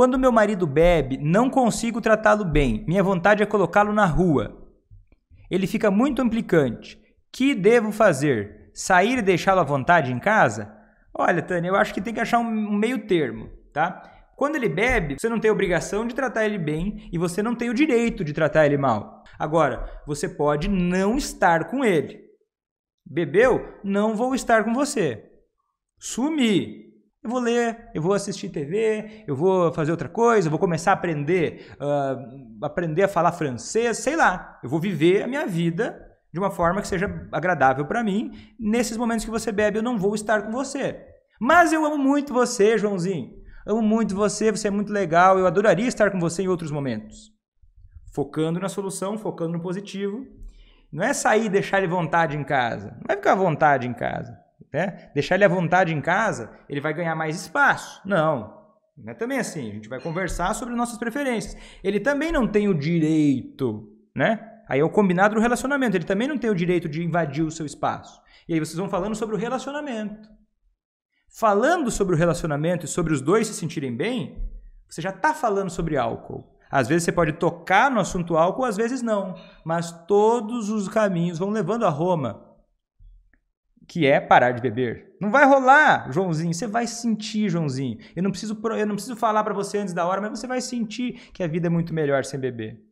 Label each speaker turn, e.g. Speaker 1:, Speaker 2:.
Speaker 1: Quando meu marido bebe, não consigo tratá-lo bem. Minha vontade é colocá-lo na rua. Ele fica muito implicante. Que devo fazer? Sair e deixá-lo à vontade em casa? Olha, Tânia, eu acho que tem que achar um meio termo, tá? Quando ele bebe, você não tem obrigação de tratar ele bem e você não tem o direito de tratar ele mal. Agora, você pode não estar com ele. Bebeu? Não vou estar com você. Sumir. Eu vou ler, eu vou assistir TV, eu vou fazer outra coisa, eu vou começar a aprender, uh, aprender a falar francês, sei lá. Eu vou viver a minha vida de uma forma que seja agradável para mim. Nesses momentos que você bebe, eu não vou estar com você. Mas eu amo muito você, Joãozinho. Amo muito você, você é muito legal. Eu adoraria estar com você em outros momentos. Focando na solução, focando no positivo. Não é sair e deixar ele vontade em casa. Não vai é ficar à vontade em casa. Né? Deixar ele à vontade em casa, ele vai ganhar mais espaço. Não. Não é também assim. A gente vai conversar sobre nossas preferências. Ele também não tem o direito, né? Aí é o combinado do relacionamento. Ele também não tem o direito de invadir o seu espaço. E aí vocês vão falando sobre o relacionamento. Falando sobre o relacionamento e sobre os dois se sentirem bem, você já está falando sobre álcool. Às vezes você pode tocar no assunto álcool, às vezes não. Mas todos os caminhos vão levando a Roma que é parar de beber. Não vai rolar, Joãozinho. Você vai sentir, Joãozinho. Eu não preciso, eu não preciso falar para você antes da hora, mas você vai sentir que a vida é muito melhor sem beber.